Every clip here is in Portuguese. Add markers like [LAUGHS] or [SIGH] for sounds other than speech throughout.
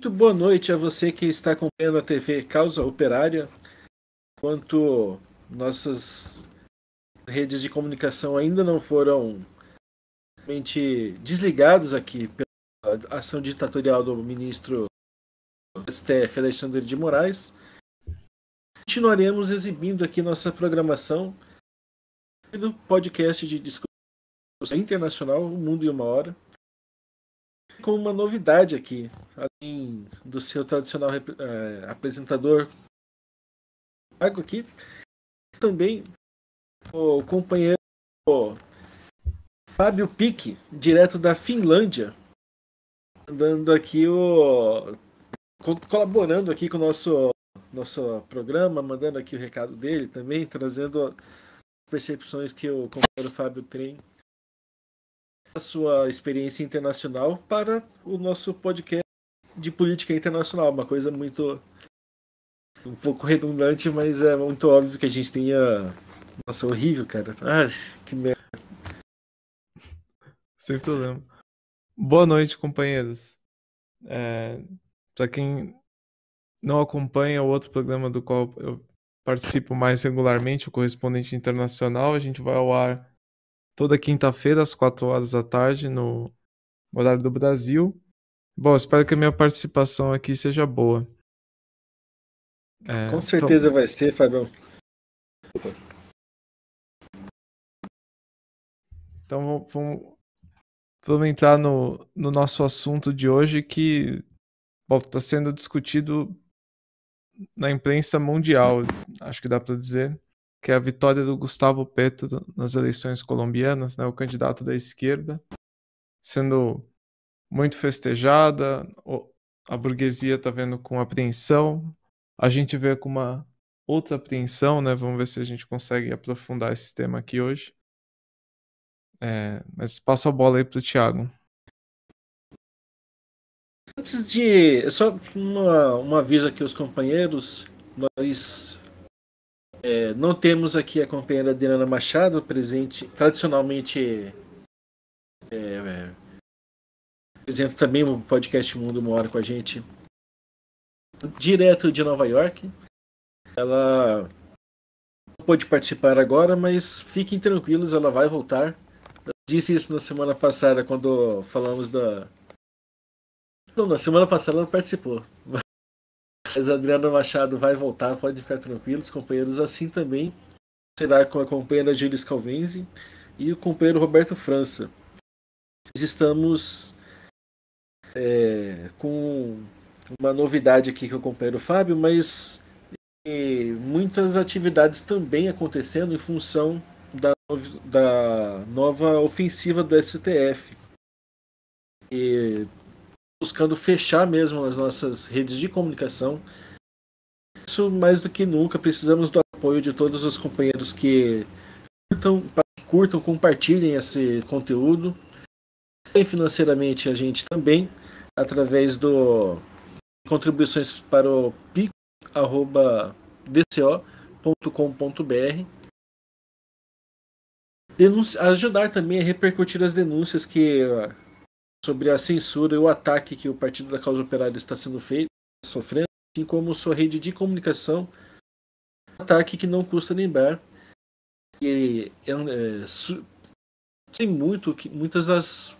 Muito boa noite a você que está acompanhando a TV Causa Operária, enquanto nossas redes de comunicação ainda não foram realmente desligados aqui pela ação ditatorial do ministro STF Alexandre de Moraes. Continuaremos exibindo aqui nossa programação do podcast de discussão internacional, o mundo em uma hora com uma novidade aqui, além do seu tradicional é, apresentador Marco aqui, também o companheiro Fábio Pique, direto da Finlândia, dando aqui o colaborando aqui com o nosso nosso programa, mandando aqui o recado dele também, trazendo percepções que o companheiro Fábio tem a sua experiência internacional para o nosso podcast de política internacional, uma coisa muito um pouco redundante, mas é muito óbvio que a gente tenha nossa é horrível, cara. Ai, que merda. Sem problema. Boa noite, companheiros. É, para quem não acompanha o outro programa do qual eu participo mais regularmente, o correspondente internacional, a gente vai ao ar toda quinta-feira, às 4 horas da tarde, no horário do Brasil. Bom, espero que a minha participação aqui seja boa. É, Com certeza tô... vai ser, Fabião. Então vamos, vamos entrar no, no nosso assunto de hoje que está sendo discutido na imprensa mundial, acho que dá para dizer que é a vitória do Gustavo Petro nas eleições colombianas, né, o candidato da esquerda, sendo muito festejada, a burguesia está vendo com apreensão, a gente vê com uma outra apreensão, né? Vamos ver se a gente consegue aprofundar esse tema aqui hoje. É, mas passo a bola aí para o Thiago. Antes de. Só uma, um aviso aqui aos companheiros. Nós é, não temos aqui a companheira Adriana Machado, presente tradicionalmente é, é, presente também no podcast Mundo Uma Hora com a gente, direto de Nova York. Ela não pôde participar agora, mas fiquem tranquilos, ela vai voltar. Eu disse isso na semana passada, quando falamos da. Não, na semana passada ela participou. Mas Adriano Machado vai voltar, pode ficar tranquilo. Os companheiros assim também. Será com a companheira Gilles Calvenzi e o companheiro Roberto França. Estamos é, com uma novidade aqui que eu acompanho Fábio, mas muitas atividades também acontecendo em função da, da nova ofensiva do STF. E buscando fechar mesmo as nossas redes de comunicação. Isso mais do que nunca precisamos do apoio de todos os companheiros que curtam, curtam compartilhem esse conteúdo. E financeiramente a gente também através do contribuições para o pic@dco.com.br. Ajudar também a repercutir as denúncias que sobre a censura e o ataque que o Partido da Causa Operária está sendo feito, sofrendo, assim como sua rede de comunicação, um ataque que não custa lembrar que é, é, tem muito que muitas das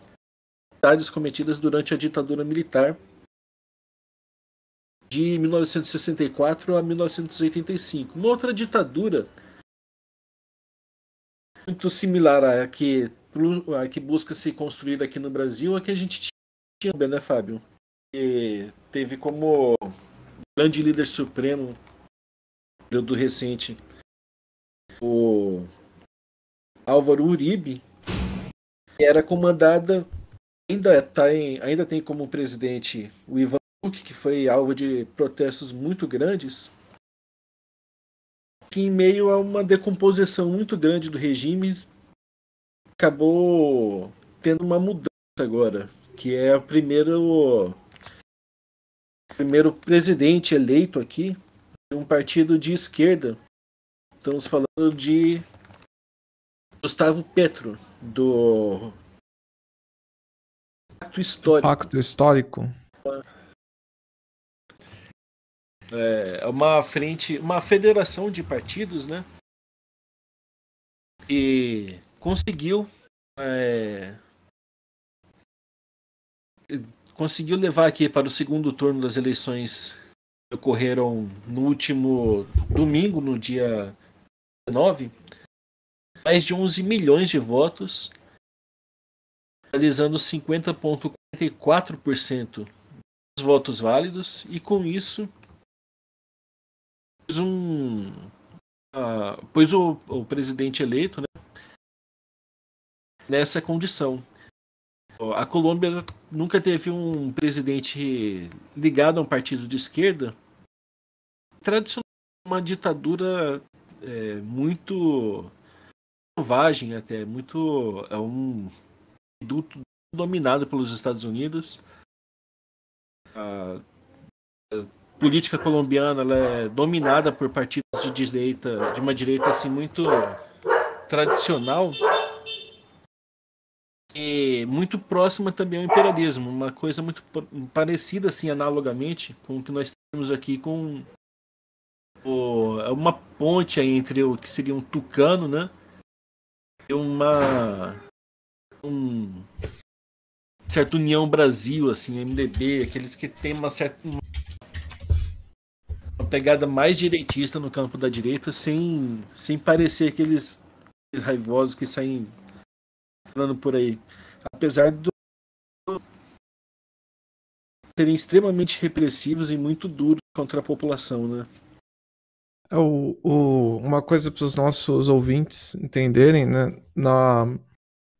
atividades cometidas durante a ditadura militar de 1964 a 1985, uma outra ditadura muito similar à que que busca se construir aqui no Brasil é que a gente tinha, né, Fábio? teve como grande líder supremo do recente o Álvaro Uribe, que era comandada, ainda, tá em, ainda tem como presidente o Ivan Duque, que foi alvo de protestos muito grandes, que em meio a uma decomposição muito grande do regime acabou tendo uma mudança agora, que é o primeiro primeiro presidente eleito aqui de um partido de esquerda. Estamos falando de Gustavo Petro do Pacto Histórico. Pacto Histórico. É, é uma frente, uma federação de partidos, né? E conseguiu é, conseguiu levar aqui para o segundo turno das eleições que ocorreram no último domingo, no dia 19, mais de 11 milhões de votos, realizando 50,44% dos votos válidos, e com isso, um, uh, ah, pois o, o presidente eleito, né, nessa condição. A Colômbia nunca teve um presidente ligado a um partido de esquerda. Tradicionalmente, uma ditadura é, muito selvagem, até muito. É um produto dominado pelos Estados Unidos. A, a política colombiana é dominada por partidos de direita, de uma direita assim muito tradicional é muito próxima também ao imperialismo, uma coisa muito parecida, assim, analogamente com o que nós temos aqui com o, é uma ponte aí entre o que seria um tucano, né? E uma um certa União Brasil, assim, MDB, aqueles que tem uma certa uma pegada mais direitista no campo da direita, sem sem parecer aqueles raivosos que saem entrando por aí. Apesar do serem extremamente repressivos e muito duros contra a população, né? É, o, o, uma coisa para os nossos ouvintes entenderem, né? Na,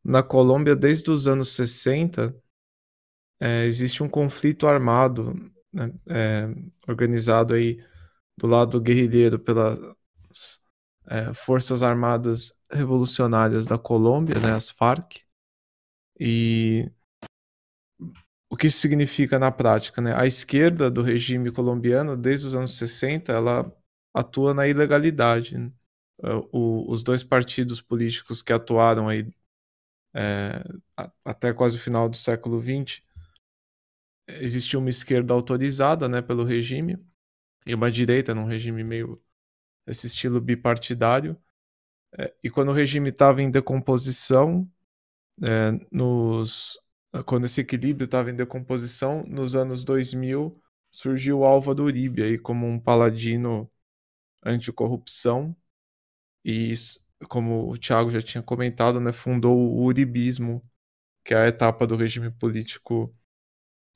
na Colômbia, desde os anos 60, é, existe um conflito armado né, é, organizado aí do lado guerrilheiro pelas é, Forças Armadas Revolucionárias da Colômbia, né, as FARC. E o que isso significa na prática? Né? A esquerda do regime colombiano, desde os anos 60, ela atua na ilegalidade. Né? É, o, os dois partidos políticos que atuaram aí é, até quase o final do século XX, existia uma esquerda autorizada né, pelo regime e uma direita num regime meio esse estilo bipartidário. É, e quando o regime estava em decomposição, é, nos, ah, quando esse equilíbrio estava em decomposição, nos anos 2000 surgiu o do Uribe aí como um paladino anticorrupção e isso, como o Thiago já tinha comentado, né, fundou o uribismo, que é a etapa do regime político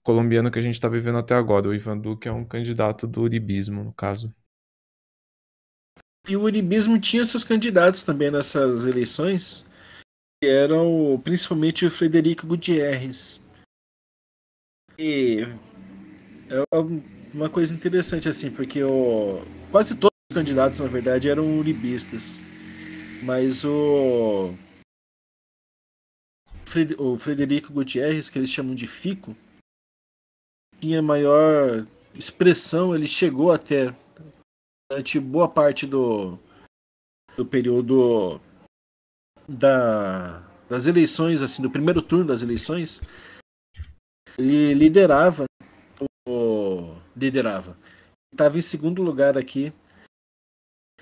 colombiano que a gente está vivendo até agora. O Ivan Duque é um candidato do uribismo, no caso. E o uribismo tinha seus candidatos também nessas eleições, que eram principalmente o Frederico Gutierrez. E é uma coisa interessante, assim, porque o... quase todos os candidatos, na verdade, eram uribistas. Mas o. O Frederico Gutierrez, que eles chamam de Fico, tinha maior expressão, ele chegou até durante boa parte do, do período da, das eleições, assim, do primeiro turno das eleições, ele liderava, o, liderava, estava em segundo lugar aqui,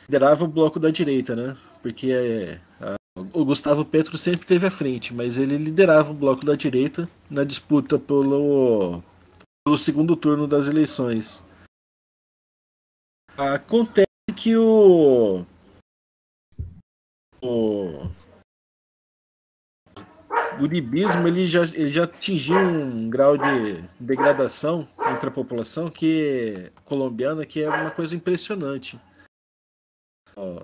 liderava o bloco da direita, né? Porque é, a, o Gustavo Petro sempre teve à frente, mas ele liderava o bloco da direita na disputa pelo, pelo segundo turno das eleições. Acontece que o. O. O libismo ele já, ele já atingiu um grau de degradação entre a população que colombiana que é uma coisa impressionante. Ó,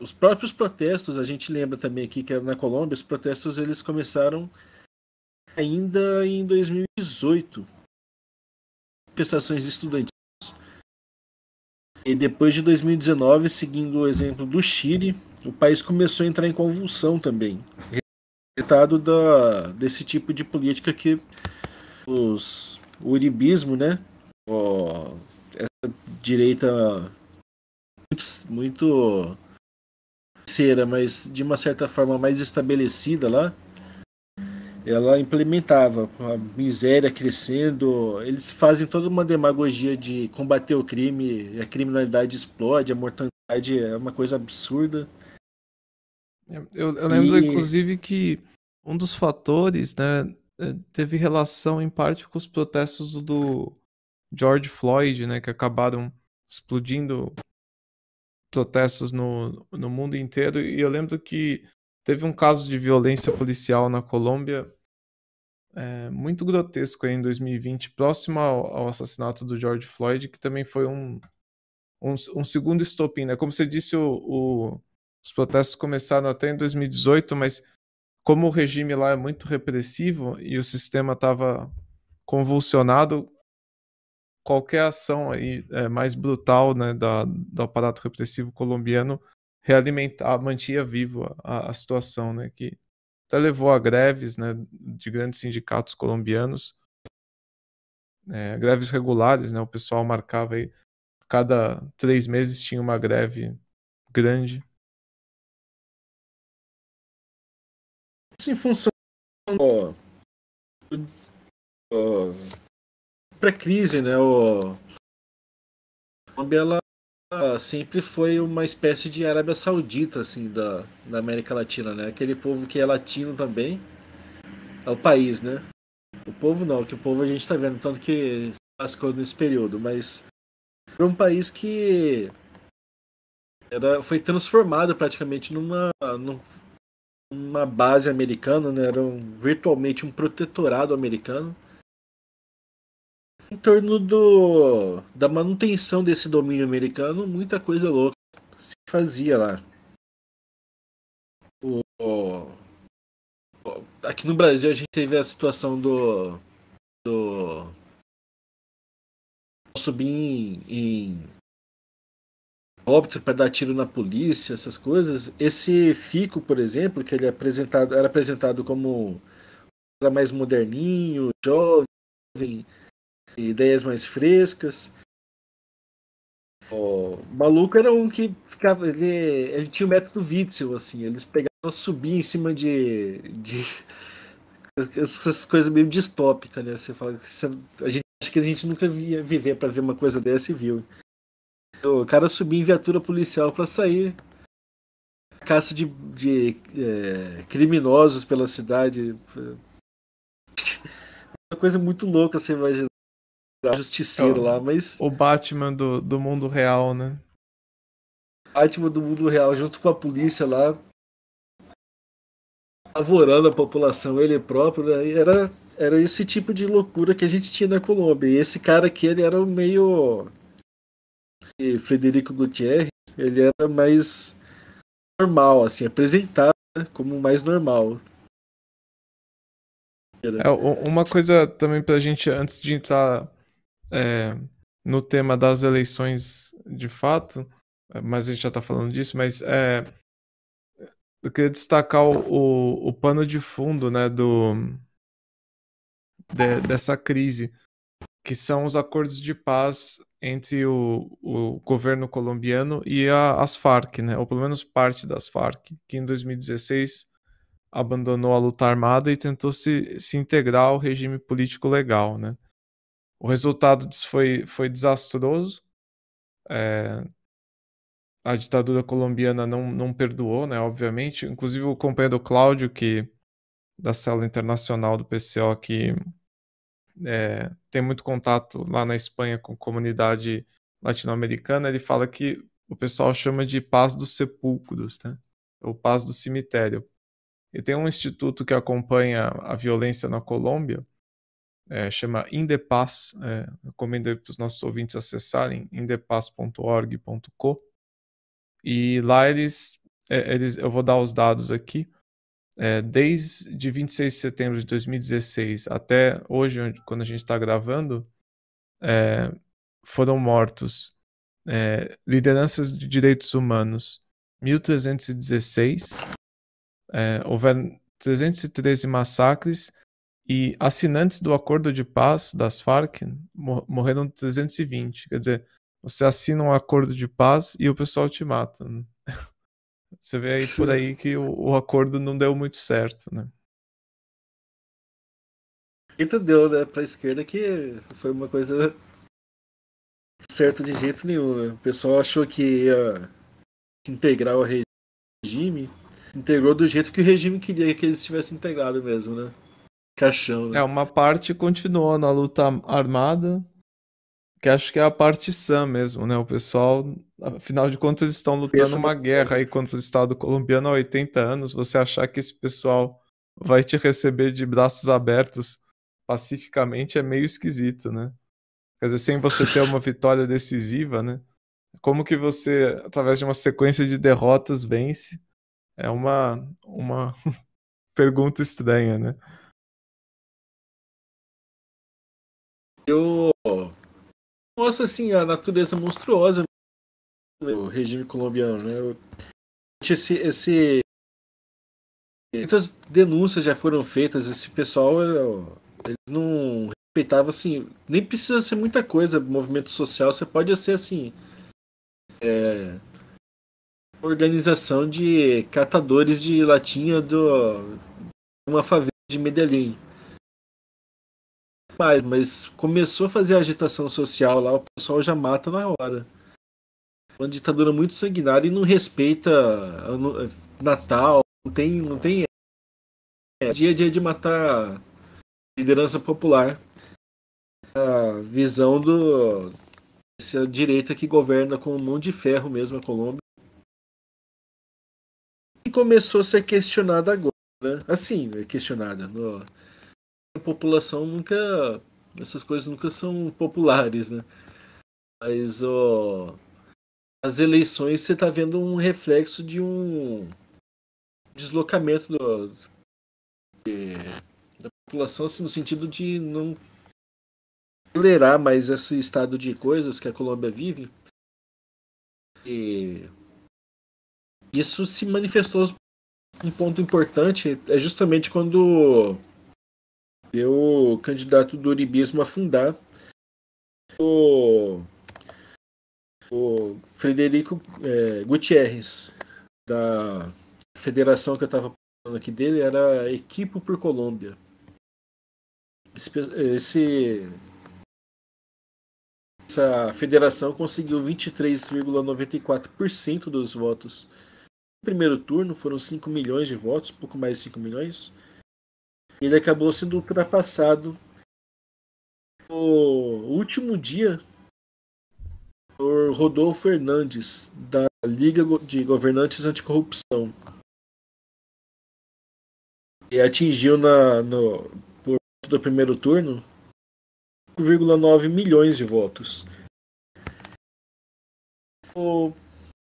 os próprios protestos, a gente lembra também aqui que na Colômbia, os protestos eles começaram ainda em 2018. Manifestações estudantis e depois de 2019, seguindo o exemplo do Chile, o país começou a entrar em convulsão também, resultado da, desse tipo de política que os, o uribismo, né, ó, essa direita muito, muito cera, mas de uma certa forma mais estabelecida lá, ela implementava a miséria crescendo. Eles fazem toda uma demagogia de combater o crime, a criminalidade explode, a mortalidade é uma coisa absurda. É, eu, eu lembro, e... inclusive, que um dos fatores né, é, teve relação, em parte, com os protestos do George Floyd, né, que acabaram explodindo protestos no, no mundo inteiro. E eu lembro que Teve um caso de violência policial na Colômbia é, muito grotesco aí em 2020, próximo ao, ao, assassinato do George Floyd, que também foi um, um, um segundo estopim. Né? Como você disse, o, o, os protestos começaram até em 2018, mas como o regime lá é muito repressivo e o sistema estava convulsionado, qualquer ação aí é, mais brutal né, da, do aparato repressivo colombiano realimentar, mantinha vivo a, a situação, né? Que até levou a greves né, de grandes sindicatos colombianos, é, greves regulares, né? O pessoal marcava aí, cada três meses tinha uma greve grande. em função do, pré-crise, né? O, a Colômbia ela ah, sempre foi uma espécie de Arábia Saudita, assim, da, da América Latina, né? Aquele povo que é latino também, é o país, né? O povo não, que o povo a gente tá vendo, tanto que as coisas nesse período, mas foi um país que era, foi transformado praticamente numa, numa base americana, né? Era um, virtualmente um protetorado americano em torno do, da manutenção desse domínio americano, muita coisa louca se fazia lá. O, o, aqui no Brasil a gente teve a situação do. do subir em, em óbito para dar tiro na polícia, essas coisas. Esse Fico, por exemplo, que ele é apresentado, era apresentado como um cara mais moderninho, jovem, ideias mais frescas. O maluco era um que ficava. Ele, ele tinha o método Witzel, assim. Eles pegavam subir em cima de. de [LAUGHS] essas coisas meio distópicas, né? Você fala a gente acha que a gente nunca ia viver para ver uma coisa dessa e viu. O cara subia em viatura policial para sair caça de, de é, criminosos pela cidade. [LAUGHS] Uma coisa muito louca você imaginar justiceiro lá, é mas. O Batman do, do mundo real, né? Batman do mundo real, junto com a polícia lá, avorando a população, ele próprio, né? era, era esse tipo de loucura que a gente tinha na Colômbia. E esse cara aqui, ele era meio. Frederico Gutierrez, ele era mais normal, assim, apresentado né? como mais normal. É, uma coisa também pra gente, antes de entrar é, no tema das eleições de fato, é, mas a gente já está falando disso, mas é, eu queria destacar o, o, o, pano de fundo né, do, de, dessa crise, que são os acordos de paz entre o, o governo colombiano e a, as Farc, né, ou pelo menos parte das Farc, que em 2016 abandonou a luta armada e tentou se, se integrar ao regime político legal. Né. O resultado disso foi, foi desastroso. É, a ditadura colombiana não, não perdoou, né, obviamente. Inclusive o companheiro Cláudio, que da célula internacional do PCO, que é, tem muito contato lá na Espanha com comunidade latino-americana, ele fala que o pessoal chama de paz dos sepulcros, né? ou paz do cemitério. E tem um instituto que acompanha a violência na Colômbia, é, chama Indepass, É, recomendo para os nossos ouvintes acessarem indepass.org.co E lá eles, é, eles, eu vou dar os dados aqui. É, desde 26 de setembro de 2016 até hoje, quando a gente está gravando, é, foram mortos é, lideranças de direitos humanos 1.316, é, houveram 313 massacres e assinantes do acordo de paz das Farc morreram 320. Quer dizer, você assina um acordo de paz e o pessoal te mata. Né? [LAUGHS] Você vê aí por aí que o, o, acordo não deu muito certo, né? Jeito deu, né, pra esquerda que foi uma coisa certa de jeito nenhum. Né? O pessoal achou que ia se integrar ao regime, se integrou do jeito que o regime queria que eles tivessem integrado mesmo, né? Caixão. Né? É, uma parte continuou na luta armada, que acho que é a parte sã mesmo, né? O pessoal, afinal de contas, eles estão lutando Pensa uma no... guerra aí contra o Estado colombiano há 80 anos. Você achar que esse pessoal vai te receber de braços abertos pacificamente é meio esquisito, né? Quer dizer, sem você ter uma vitória decisiva, né? Como que você, através de uma sequência de derrotas, vence? É uma, uma [LAUGHS] pergunta estranha, né? eu mostro assim a natureza monstruosa do né? regime colombiano, né? Eu, esse, esse muitas denúncias já foram feitas, esse pessoal é, eles não respeitava assim, nem precisa ser muita coisa, movimento social, você pode ser assim é, organização de catadores de latinha do uma favela de Medellín mais, mas começou a fazer agitação social lá, o pessoal já mata na hora. Uma ditadura muito sanguinária e não respeita ah, eh, Natal, não tem, não tem é, dia a dia de matar liderança popular. A visão do essa direita que governa com um mão de ferro mesmo a Colômbia. E começou a ser questionada agora. Né? Assim, é questionada. No, a população nunca. Essas coisas nunca são populares, né? Mas ó, as eleições você está vendo um reflexo de um deslocamento do, de, da população, assim, no sentido de não tolerar mais esse estado de coisas que a Colômbia vive. E isso se manifestou um ponto importante é justamente quando o candidato do uribismo afundar. fundar o, o Frederico é, Gutierrez, da federação que eu estava falando aqui dele, era Equipo por Colômbia. Esse, esse essa federação conseguiu 23,94% dos votos. No primeiro turno foram 5 milhões de votos, pouco mais de 5 milhões ele acabou sendo ultrapassado no último dia por Rodolfo Fernandes, da Liga de Governantes Anticorrupção. E atingiu na, no, por do primeiro turno 5,9 milhões de votos. O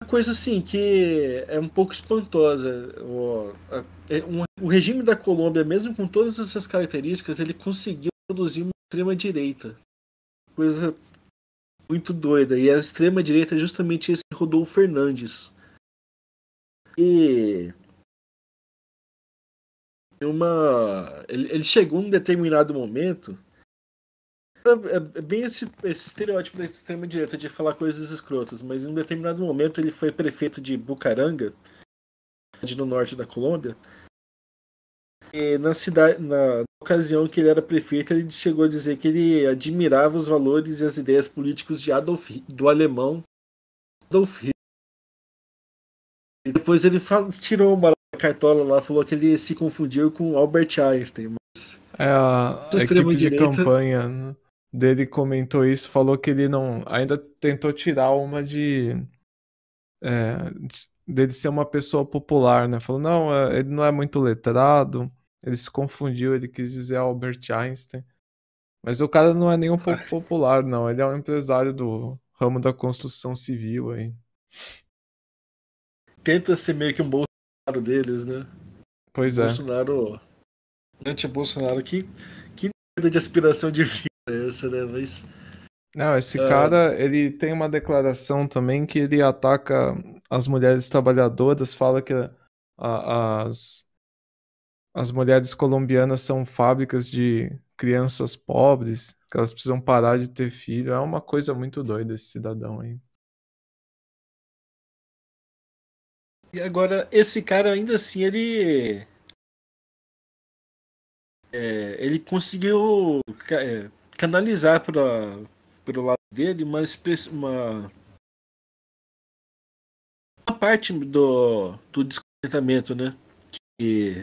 coisa assim que é um pouco espantosa. O, a, é, um, o regime da Colômbia, mesmo com todas essas características, ele conseguiu produzir uma extrema-direita. Coisa muito doida. E a extrema-direita é justamente esse Rodolfo Fernandes. E. Uma... Ele, ele chegou num determinado momento é, é, é bem esse, esse estereótipo da extrema-direita de falar coisas escrotas, mas em um determinado momento ele foi prefeito de Bucaranga, no norte da Colômbia. E na, cidade, na ocasião que ele era prefeito, ele chegou a dizer que ele admirava os valores e as ideias políticos de Adolf, do alemão Adolf Hitler. E depois ele tirou uma cartola lá, falou que ele se confundiu com Albert Einstein. Mas... É a, a equipe de campanha. Né? dele comentou isso, falou que ele não. ainda tentou tirar uma de. É, dele ser uma pessoa popular, né? Falou, não, é, ele não é muito letrado, ele se confundiu, ele quis dizer Albert Einstein. Mas o cara não é nenhum pouco popular, não. Ele é um empresário do ramo da construção civil aí. Tenta ser meio que um Bolsonaro deles, né? Pois é. Bolsonaro. Anti-Bolsonaro. Que, que merda de aspiração de vida essa, né? Mas. Não, esse é... cara, ele tem uma declaração também que ele ataca as mulheres trabalhadoras, fala que a, as, as mulheres colombianas são fábricas de crianças pobres, que elas precisam parar de ter filho. É uma coisa muito doida esse cidadão aí. E agora, esse cara ainda assim, ele. É, ele conseguiu é, canalizar para o lado dele uma, uma, uma parte do, do descontentamento, né? Que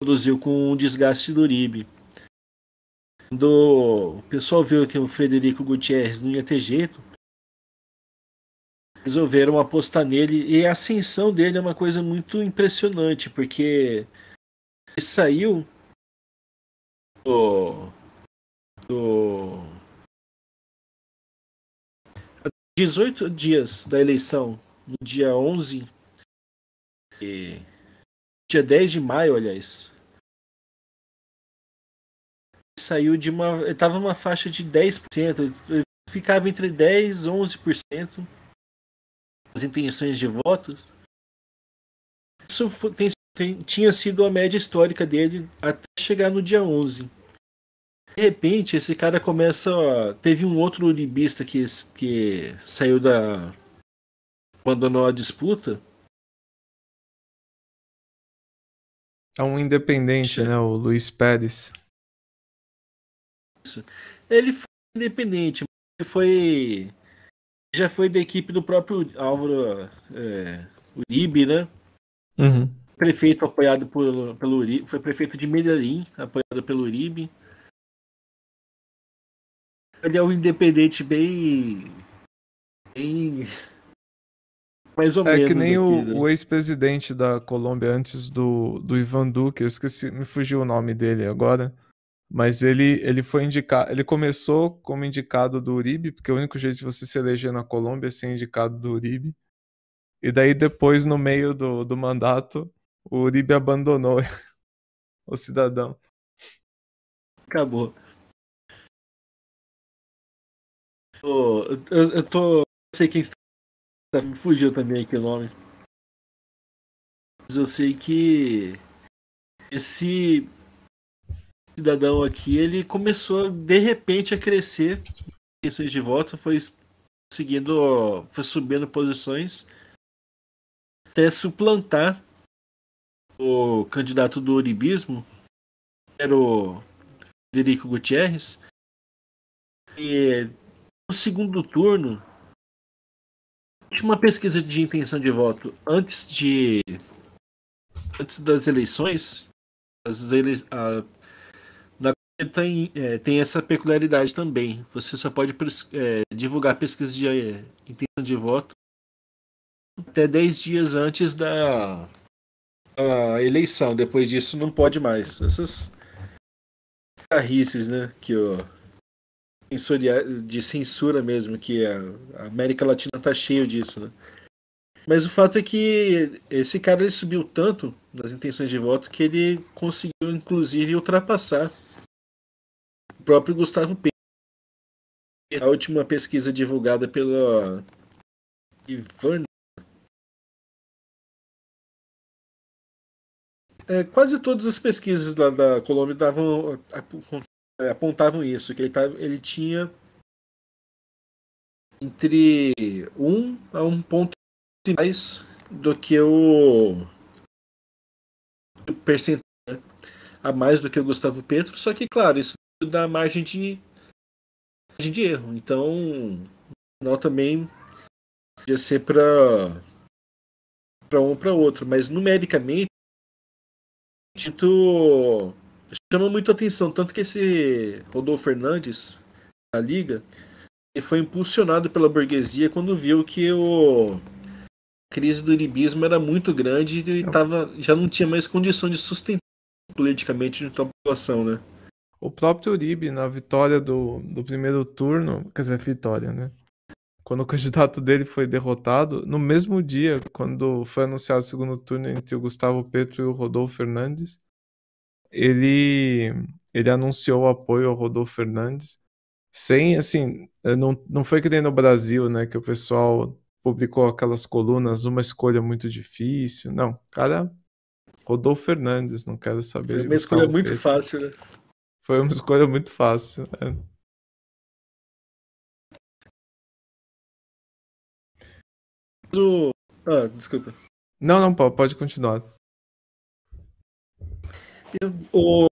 produziu com o desgaste do Uribe. Quando o pessoal viu que o Frederico Gutierrez não ia ter jeito, resolveram apostar nele e a ascensão dele é uma coisa muito impressionante, porque ele saiu do, do 18 dias da eleição, no dia 11 e dia 10 de maio, aliás. Saiu de uma, estava uma faixa de 10%, ficava entre 10 e 11% as intenções de votos. Isso foi, tem, tem, tinha sido a média histórica dele até chegar no dia 11 de repente, esse cara começa. Ó, teve um outro uribista que, que saiu da. abandonou a disputa. É um independente, né? O Luiz Pérez. Isso. Ele foi independente, ele foi. Já foi da equipe do próprio Álvaro é, Uribe, né? Uhum. Prefeito apoiado por, pelo Uribe. Foi prefeito de Medellín, apoiado pelo Uribe ele é um independente bem. bem. Mais ou é menos. É que nem aqui, o, né? o ex-presidente da Colômbia antes do, do Ivan Duque, eu esqueci, me fugiu o nome dele agora. Mas ele, ele foi indicado. Ele começou como indicado do Uribe, porque o único jeito de você se eleger na Colômbia é ser indicado do Uribe. E daí, depois, no meio do, do mandato, o Uribe abandonou [LAUGHS] o cidadão. Acabou. tô. Eu, eu tô. sei quem está. Me fugiu também aquele nome. Mas eu sei que. Esse cidadão aqui, ele começou de repente a crescer questões de voto, foi seguindo, foi subindo posições até suplantar o candidato do uribismo, era o Federico Gutierrez. E no segundo turno, última pesquisa de intenção de voto antes de antes das eleições, as ele, a, da tem, é, tem essa peculiaridade também. Você só pode é, divulgar pesquisa de é, intenção de voto até 10 dias antes da a eleição. Depois disso não pode mais. Essas carrices, né, que o eu de censura mesmo, que a América Latina tá cheio disso, né? Mas o fato é que esse cara ele subiu tanto nas intenções de voto que ele conseguiu, inclusive, ultrapassar o próprio Gustavo Petro. A última pesquisa divulgada pela Ivana. É, quase todas as pesquisas lá da Colômbia davam é, apontavam isso, que ele, tava, ele tinha entre 1 a 1 ponto mais do que o, o percentual né? a mais do que o Gustavo Petro, só que claro, isso dá margem de margem de erro. Então, não também podia ser para para um para outro, mas numericamente dito chama muito atenção. Tanto que esse Rodolfo Fernandes, da Liga, ele foi impulsionado pela burguesia quando viu que o a crise do libismo era muito grande e é. tava, já não tinha mais condição de sustentar politicamente a população, né? O próprio Uribe, na vitória do, do primeiro turno, quer dizer, vitória, né? Quando o [LAUGHS] candidato dele foi derrotado, no mesmo dia, quando foi anunciado o segundo turno entre o Gustavo Petro e o Rodolfo Fernandes, ele, ele anunciou o apoio ao Rodolfo Fernandes, sem, assim, eh, não, não foi que nem no Brasil, né, que o pessoal publicou aquelas colunas, uma escolha muito difícil, não, cara, Rodolfo Fernandes, não quero saber. Foi uma escolha muito fácil, né? Foi uma escolha muito fácil, né? Do... Ah, desculpa. Não, não, pode continuar. Eu, o,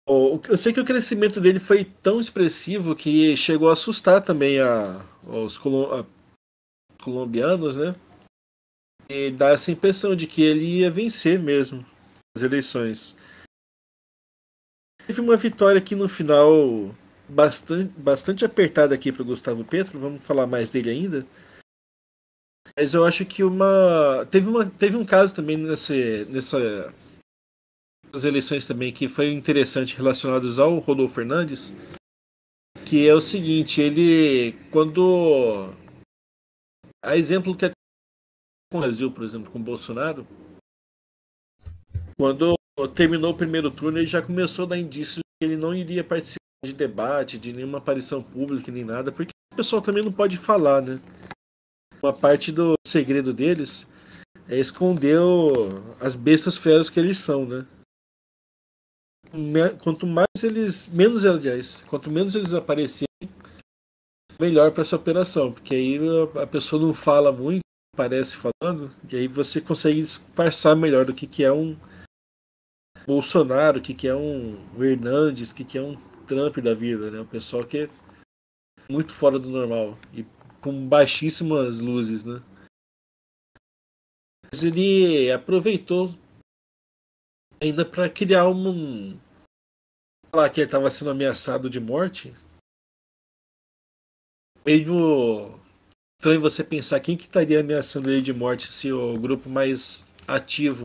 eu sei que o crescimento dele foi tão expressivo que chegou a assustar também a, os a, colombianos, né? E dá essa impressão de que ele ia vencer mesmo as eleições. Teve uma vitória aqui no final bastante, bastante apertada aqui para o Gustavo Petro, vamos falar mais dele ainda. Mas eu acho que uma. Teve, uma, teve um caso também nesse, nessa das eleições também que foi interessante relacionados ao Rodolfo Fernandes, que é o seguinte, ele quando a exemplo que aconteceu com o Brasil, por exemplo, com o Bolsonaro, quando terminou o primeiro turno, ele já começou a dar indícios que ele não iria participar de debate, de nenhuma aparição pública, nem nada, porque o pessoal também não pode falar, né? Uma parte do segredo deles é esconder as bestas feras que eles são, né? quanto mais eles. Menos, aliás, quanto menos eles aparecerem, melhor para essa operação. Porque aí a pessoa não fala muito, parece falando, e aí você consegue disfarçar melhor do que, que é um Bolsonaro, o que, que é um Hernandes, o que, que é um Trump da vida, né? O pessoal que é muito fora do normal. E com baixíssimas luzes, né? Mas ele aproveitou ainda para criar um. Falar que ele estava sendo ameaçado de morte. Meio estranho você pensar quem que estaria ameaçando ele de morte se o grupo mais ativo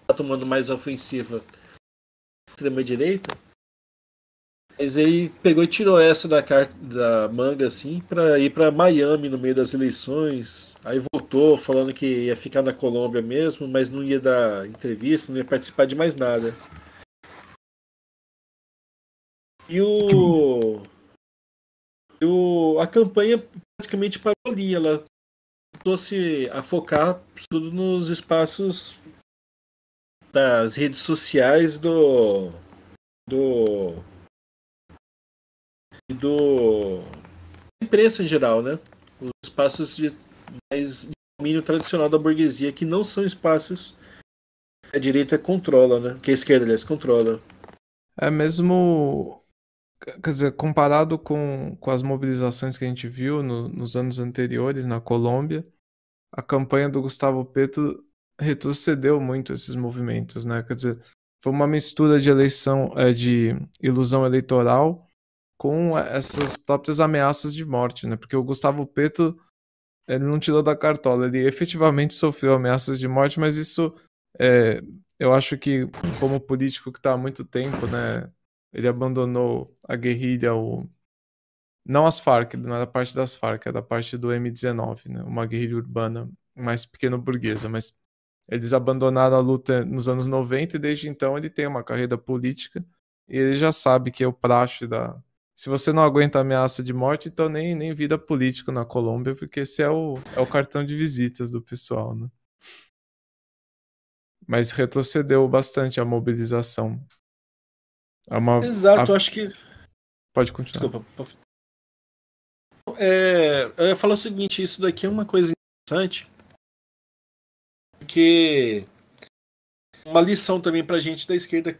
está tomando mais ofensiva extrema direita. Mas ele pegou e tirou essa da, carta, da manga assim para ir para Miami no meio das eleições. Aí voltou voltou falando que ia ficar na Colômbia mesmo, mas não ia dar entrevista, não ia participar de mais nada. E o. E o a campanha praticamente parou ali. Ela começou a focar tudo nos espaços das redes sociais do. do. do. imprensa em geral, né? Os espaços de, mais domínio tradicional da burguesia, que não são espaços que a direita controla, né? Que a esquerda, aliás, controla. É mesmo. Quer dizer, comparado com, com as mobilizações que a gente viu no, nos anos anteriores na Colômbia, a campanha do Gustavo Petro retrocedeu muito esses movimentos, né? Quer dizer, foi uma mistura de eleição, é, de ilusão eleitoral com essas próprias ameaças de morte, né? Porque o Gustavo Petro ele não tirou da cartola. Ele efetivamente sofreu ameaças de morte, mas isso é, eu acho que, como político que está há muito tempo, né? Ele abandonou a guerrilha, o... não as Farc, ele não era parte das Farc, era parte do M19, né? Uma guerrilha urbana mais pequeno burguesa, mas eles abandonaram a luta nos anos 90 e desde então ele tem uma carreira política e ele já sabe que é o praxe da, se você não aguenta ameaça de morte, então nem, nem vida política na Colômbia, porque esse é o, é o cartão de visitas do pessoal, né? Mas retrocedeu bastante a mobilização. É uma, Exato, a... acho que. Pode continuar. Desculpa. É, eu ia falar o seguinte: isso daqui é uma coisa interessante, porque uma lição também pra gente da esquerda.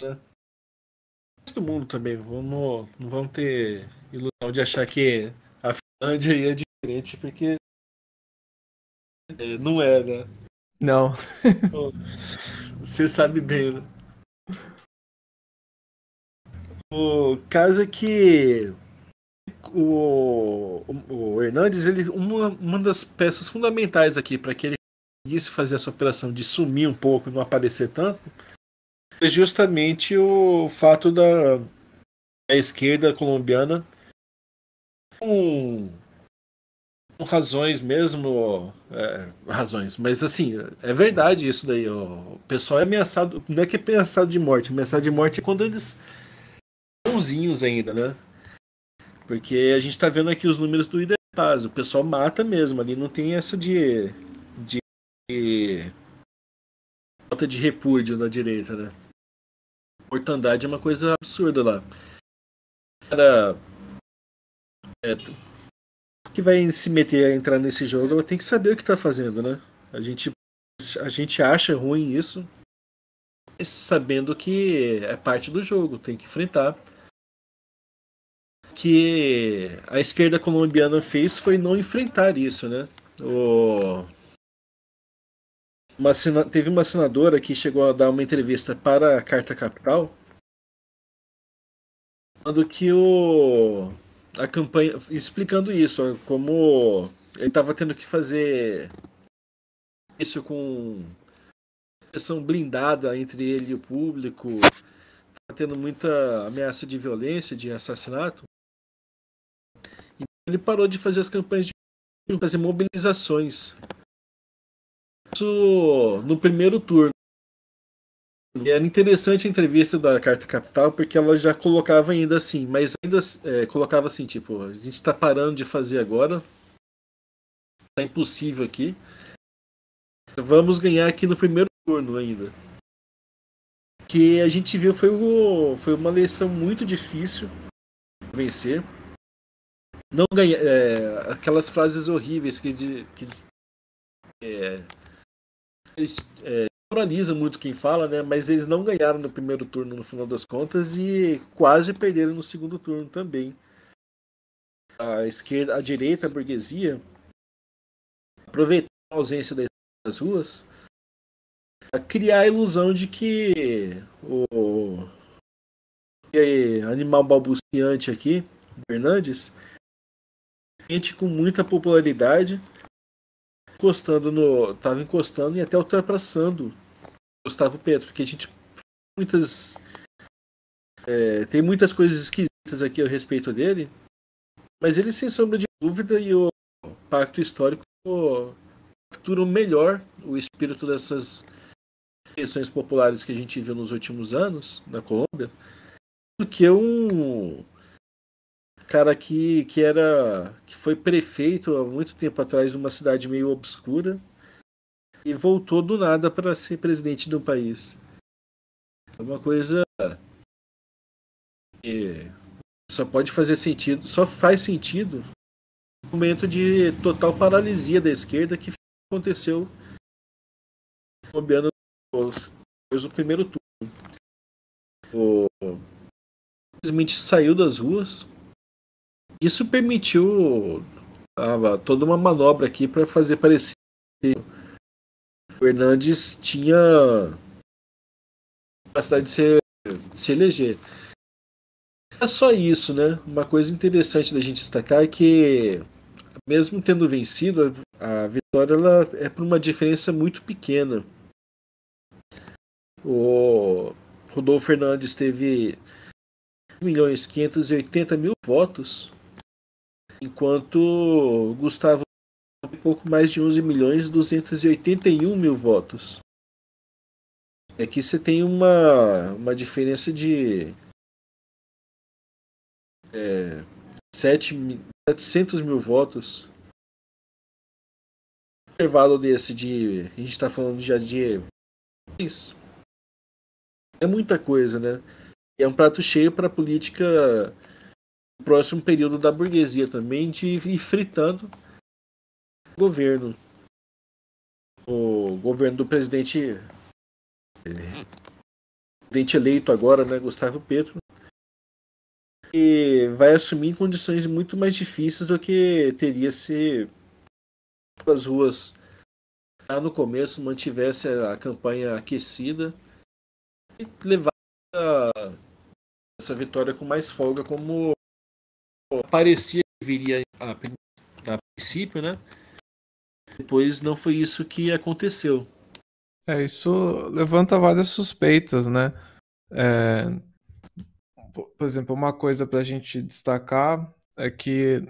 Né? do mundo também. Vamos, não vamos ter ilusão de achar que a Finlândia é diferente, porque é, não é, né? Não. Você sabe bem, né? O caso é que o, o Hernandes, ele, uma, uma das peças fundamentais aqui para que ele conseguisse fazer essa operação de sumir um pouco e não aparecer tanto, é justamente o fato da, da esquerda colombiana com, com razões mesmo, é, razões, mas assim, é verdade isso daí, ó. o pessoal é ameaçado, não é que é ameaçado de morte, ameaçado de morte é quando eles bonzinhos ainda, né? Porque a gente está vendo aqui os números do Idepaz, o pessoal mata mesmo, ali não tem essa de, de falta de repúdio na direita, né? mortandade é uma coisa absurda lá. Cara. É, que vai se meter a entrar nesse jogo, ela tem que saber o que tá fazendo, né? A gente, a gente acha ruim isso, sabendo que é parte do jogo, tem que enfrentar. Que a esquerda colombiana fez foi não enfrentar isso, né? O uma Teve uma assinadora que chegou a dar uma entrevista para a Carta Capital, falando que o a campanha explicando isso, como ele estava tendo que fazer isso com pressão blindada entre ele e o público, tava tendo muita ameaça de violência, de assassinato. Então ele parou de fazer as campanhas de fazer mobilizações isso no primeiro turno. E era interessante a entrevista da Carta Capital, porque ela já colocava ainda assim, mas ainda é, colocava assim, tipo, a gente está parando de fazer agora, tá impossível aqui, vamos ganhar aqui no primeiro turno ainda. que a gente viu foi, o, foi uma eleição muito difícil vencer. Não ganhar é, aquelas frases horríveis que, de, que é, eles é, muito quem fala, né? Mas eles não ganharam no primeiro turno no final das contas e quase perderam no segundo turno também. A esquerda, a direita, a burguesia aproveitar a ausência das ruas a criar a ilusão de que o animal balbuciante aqui, Fernandes, gente com muita popularidade encostando no. Tava encostando e até ultrapassando Gustavo Petro, porque a gente muitas. É, tem muitas coisas esquisitas aqui a respeito dele, mas ele, sem sombra de dúvida, e o pacto histórico capturam melhor o espírito dessas eleições populares que a gente viu nos últimos anos na Colômbia do que um cara que, que era que foi prefeito há muito tempo atrás de uma cidade meio obscura e voltou do nada para ser presidente do país. É uma coisa que só pode fazer sentido, só faz sentido no momento de total paralisia da esquerda que aconteceu bobeando depois do primeiro turno. O, simplesmente saiu das ruas, isso permitiu ah, toda uma manobra aqui para fazer parecer que o Fernandes tinha capacidade de se, de se eleger. É só isso, né? Uma coisa interessante da gente destacar é que, mesmo tendo vencido, a vitória ela é por uma diferença muito pequena. O Rodolfo Fernandes teve 1 mil votos enquanto Gustavo um pouco mais de 11 milhões 281 mil votos. é aqui você tem uma, uma diferença de é, 7, 700 mil votos. Um intervalo desse de. A gente está falando já de. Isso. É muita coisa, né? é um prato cheio para a política próximo período da burguesia também de ir fritando o governo. O governo do presidente, presidente eleito agora, né, Gustavo Petro, e vai assumir condições muito mais difíceis do que teria se as ruas lá no começo mantivesse a campanha aquecida e levar essa vitória com mais folga como parecia que viria a, a princípio, né? Depois não foi isso que aconteceu. É, isso levanta várias suspeitas, né? É, por exemplo, uma coisa para a gente destacar é que,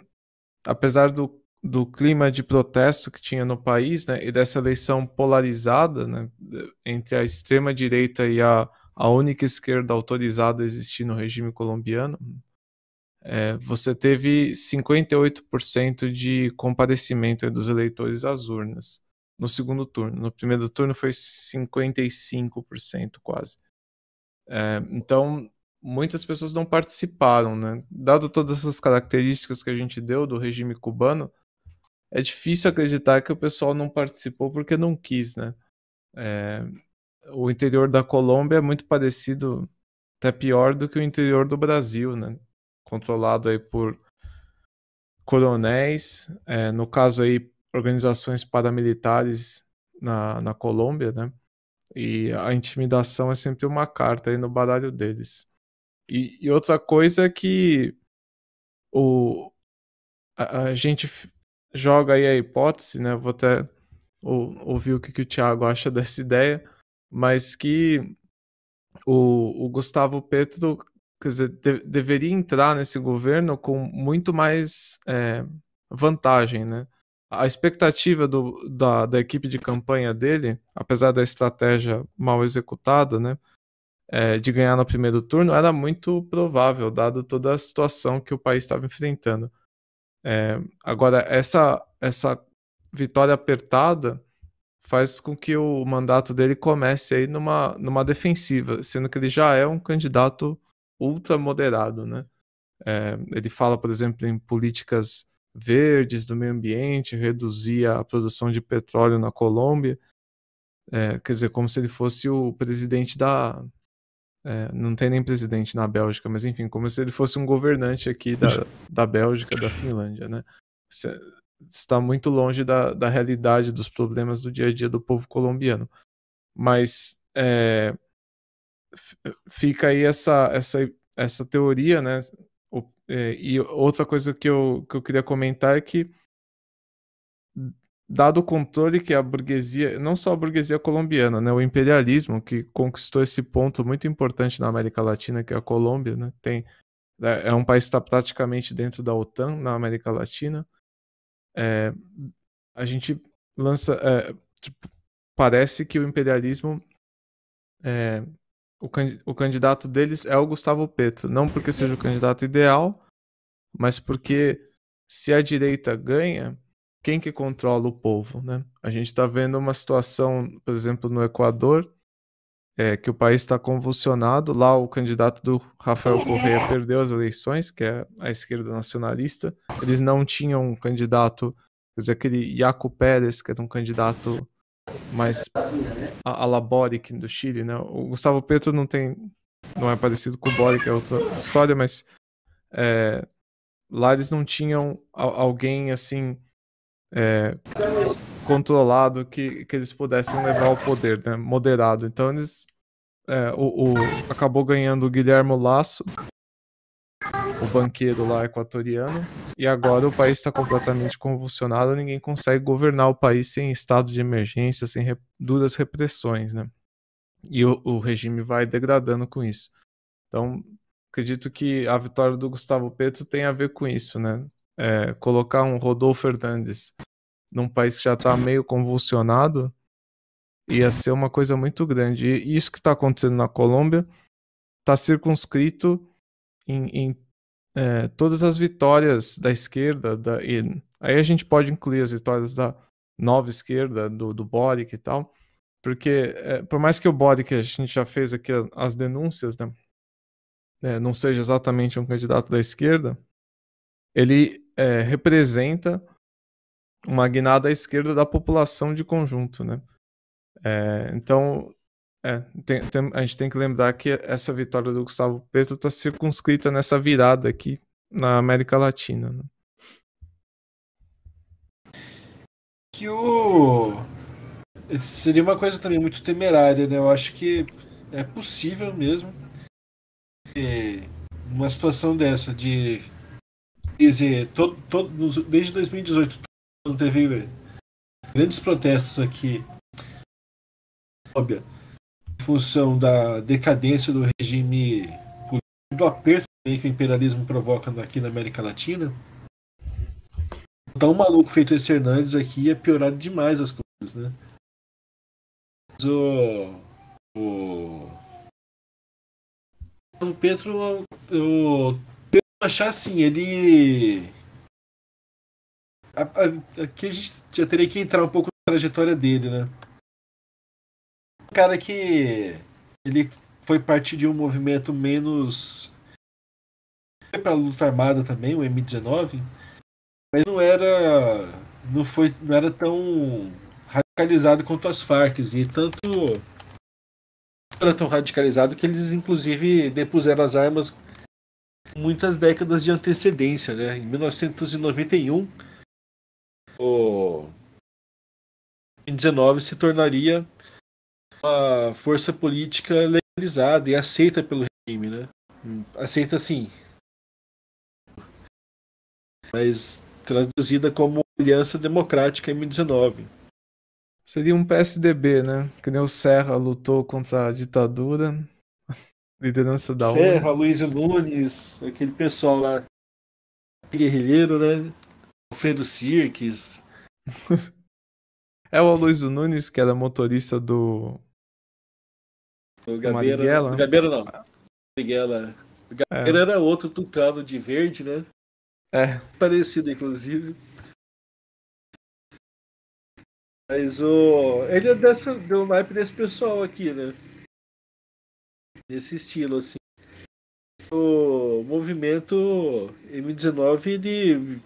apesar do, do clima de protesto que tinha no país, né, e dessa eleição polarizada né, entre a extrema-direita e a, a única esquerda autorizada a existir no regime colombiano, é, você teve 58% de compadecimento dos eleitores às urnas no segundo turno. No primeiro turno foi 55% quase. É, então, muitas pessoas não participaram, né? Dado todas essas características que a gente deu do regime cubano, é difícil acreditar que o pessoal não participou porque não quis, né? É, o interior da Colômbia é muito parecido, até pior do que o interior do Brasil, né? controlado aí por coronéis, é, no caso aí organizações paramilitares na, na Colômbia, né? E a intimidação é sempre uma carta aí no baralho deles. E, e outra coisa é que o, a, a, gente joga aí a hipótese, né? Vou até ouvir o que, que o Thiago acha [LAUGHS] dessa ideia, mas que o, o Gustavo Petro quer dizer, de, deveria entrar nesse governo com muito mais é, vantagem, né? A expectativa do, da, da, equipe de campanha dele, apesar da estratégia mal executada, né, é, de ganhar no primeiro turno, era muito provável, dado toda a situação que o país estava enfrentando. É, agora, essa, essa vitória apertada faz com que o mandato dele comece aí numa, numa defensiva, sendo que ele já é um candidato ultra moderado, né? É, ele fala, por exemplo, em políticas verdes do meio ambiente, reduzir a produção de petróleo na Colômbia, é, quer dizer, como se ele fosse o presidente da. É, não tem nem presidente na Bélgica, mas enfim, como se ele fosse um governante aqui da, da Bélgica, da Finlândia, né? Está muito longe da, da realidade dos problemas do dia a dia do povo colombiano. Mas é, fica aí essa, essa, essa teoria, né? É, e outra coisa que eu, que eu queria comentar é que, dado o controle que a burguesia, não só a burguesia colombiana, né? O imperialismo que conquistou esse ponto muito importante na América Latina, que é a Colômbia, né? Tem, é, é um país que está praticamente dentro da OTAN na América Latina. É, a gente lança. É, tipo, parece que o imperialismo é, o, can, o candidato deles é o Gustavo Petro. Não porque seja o candidato ideal, mas porque se a direita ganha, quem que controla o povo, né? A gente está vendo uma situação, por exemplo, no Equador, é, que o país está convulsionado. Lá o candidato do Rafael Correa perdeu as eleições, que é a esquerda nacionalista. Eles não tinham um candidato, quer dizer, aquele Iaco Pérez, que era um candidato mais a, a la Boric do Chile, né? O Gustavo Petro não tem, não é parecido com o Boric, é outra história, mas é, lá eles não tinham alguém assim é, controlado que, que eles pudessem levar ao poder, né? Moderado. Então eles é, o, o, acabou ganhando o Guilherme Lasso, banqueiro lá equatoriano. E agora o país está completamente convulsionado, ninguém consegue governar o país sem estado de emergência, sem rep duras repressões, né? E o, o regime vai degradando com isso. Então, acredito que a vitória do Gustavo Petro tem a ver com isso, né? É, colocar um Rodolfo Fernandes num país que já está meio convulsionado ia ser uma coisa muito grande. E isso que está acontecendo na Colômbia está circunscrito em, em é, todas as vitórias da esquerda, da, e aí a gente pode incluir as vitórias da nova esquerda, do, do Boric e tal, porque é, por mais que o Boric, a gente já fez aqui as, denúncias, né, é, não seja exatamente um candidato da esquerda, ele é, representa uma guinada à esquerda da população de conjunto, né? É, então, é, tem, tem, a gente tem que lembrar que essa vitória do Gustavo Petro está circunscrita nessa virada aqui na América Latina. Né? Que o. Seria uma coisa também muito temerária, né? Eu acho que é possível mesmo que uma situação dessa de dizer todo, todo, desde 2018 não teve grandes protestos aqui óbvio função da decadência do regime político, do aperto que o imperialismo provoca aqui na América Latina, tão maluco feito esse Hernandes aqui ia é piorar demais as coisas, né? Mas o. O. O Pedro. eu Pedro achar assim, ele. A, a, aqui a gente já teria que entrar um pouco na trajetória dele, né? um cara que ele foi parte de um movimento menos para luta armada também, o M19, mas não era não foi não era tão radicalizado quanto as FARCs e tanto era tão radicalizado que eles inclusive depuseram as armas muitas décadas de antecedência, né? Em 1991 o 19 se tornaria uma força política legalizada e aceita pelo regime, né? Aceita sim. Mas traduzida como Aliança Democrática M19. Seria um PSDB, né? Que nem o Serra lutou contra a ditadura, [LAUGHS] liderança da ONU. Serra, Luiz Nunes, aquele pessoal lá, guerrilheiro, né? Alfredo Sirques. [LAUGHS] é o Aloysio Nunes, que era motorista do o Gabeira, Marighella. Né? Gabeira não. Marighella. É. Gabeira é. era outro tucano de verde, né? É. Parecido, inclusive. Mas o. Ele é dessa, um naipe desse pessoal aqui, né? Desse estilo, assim. O movimento M19, ele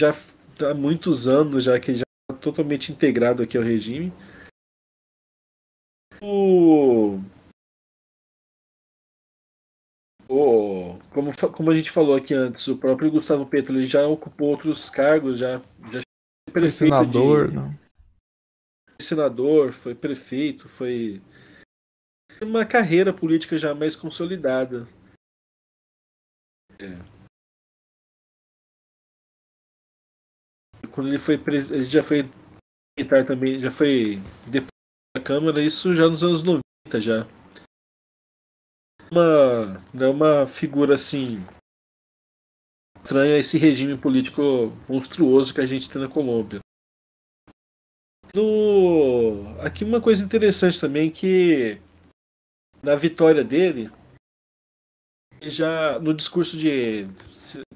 já tá há muitos anos já que já está totalmente integrado aqui ao regime. O o, como, como a gente falou aqui antes, o próprio Gustavo Petro ele já ocupou outros cargos, já, já foi senador, de, né? não. senador, foi prefeito, foi uma carreira política já mais consolidada. É. Quando ele foi ele já foi militar também, já foi deputado da Câmara, isso já nos anos 90 já uma, não é uma figura assim estranha a esse regime político monstruoso que a gente tem na Colômbia. No, aqui uma coisa interessante também que na vitória dele, já no discurso de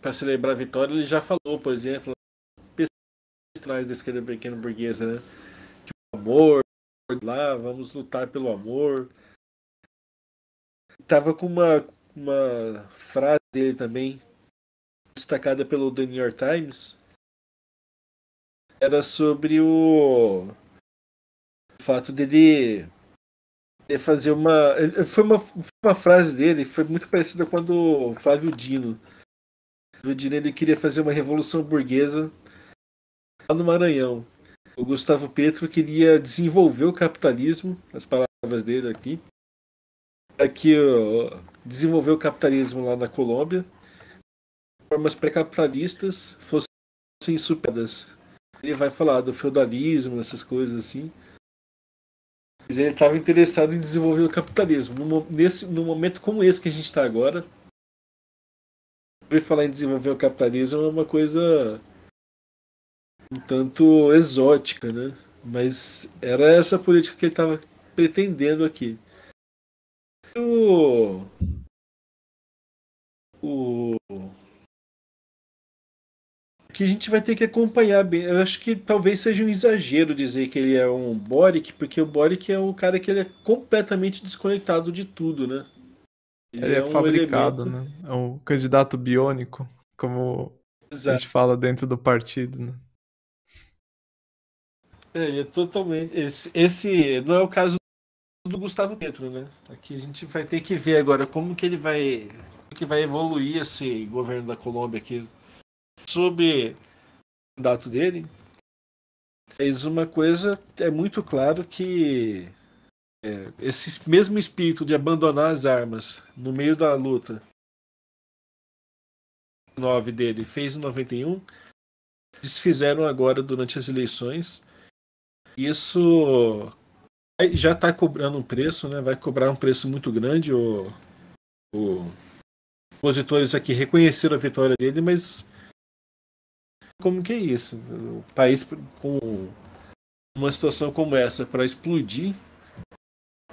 para celebrar a vitória, ele já falou, por exemplo, atrás da esquerda pequena burguesa, né? Que o amor, lá, vamos lutar pelo amor tava com uma, uma frase dele também, destacada pelo The New York Times. Era sobre o, o fato dele de fazer uma. Foi uma, uma frase dele, foi muito parecida com a do Flávio Dino. O Flávio Dino ele queria fazer uma revolução burguesa lá no Maranhão. O Gustavo Petro queria desenvolver o capitalismo, as palavras dele aqui, que desenvolveu o capitalismo lá na Colômbia, formas pré-capitalistas fossem superadas. Ele vai falar do feudalismo, essas coisas assim. Mas ele estava interessado em desenvolver o capitalismo. No, nesse, no momento como esse que a gente está agora, falar em desenvolver o capitalismo é uma coisa um tanto exótica, né? Mas era essa política que ele estava pretendendo aqui o. O. Que a gente vai ter que acompanhar bem. Eu acho que talvez seja um exagero dizer que ele é um Boric, porque o Boric é o cara que ele é completamente desconectado de tudo, né? Ele, ele é, é um fabricado, elemento... né? É um candidato biônico, como Exato. a gente fala dentro do partido, né? É, ele é totalmente. Esse, esse não é o caso do Gustavo Petro, né? Aqui a gente vai ter que ver agora como que ele vai que vai evoluir esse governo da Colômbia aqui sob o mandato dele. Mas uma coisa é muito claro que é, esse mesmo espírito de abandonar as armas no meio da luta 9 dele fez em 91, eles fizeram agora durante as eleições. Isso já está cobrando um preço, né? Vai cobrar um preço muito grande. O, o... Os opositores aqui reconheceram a vitória dele, mas como que é isso? O país com uma situação como essa para explodir